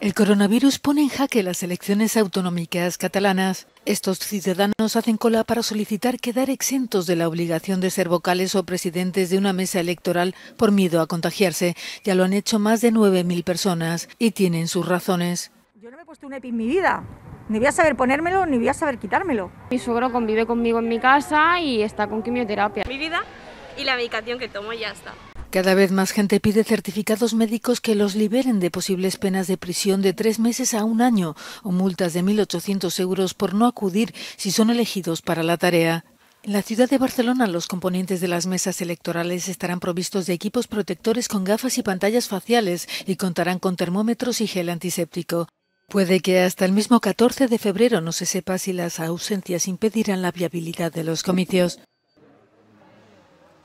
El coronavirus pone en jaque las elecciones autonómicas catalanas. Estos ciudadanos hacen cola para solicitar quedar exentos de la obligación de ser vocales o presidentes de una mesa electoral por miedo a contagiarse. Ya lo han hecho más de 9.000 personas y tienen sus razones. Yo no me he puesto un EPI en mi vida. Ni voy a saber ponérmelo, ni voy a saber quitármelo. Mi suegro convive conmigo en mi casa y está con quimioterapia. Mi vida y la medicación que tomo ya está. Cada vez más gente pide certificados médicos que los liberen de posibles penas de prisión de tres meses a un año o multas de 1.800 euros por no acudir si son elegidos para la tarea. En la ciudad de Barcelona, los componentes de las mesas electorales estarán provistos de equipos protectores con gafas y pantallas faciales y contarán con termómetros y gel antiséptico. Puede que hasta el mismo 14 de febrero no se sepa si las ausencias impedirán la viabilidad de los comicios.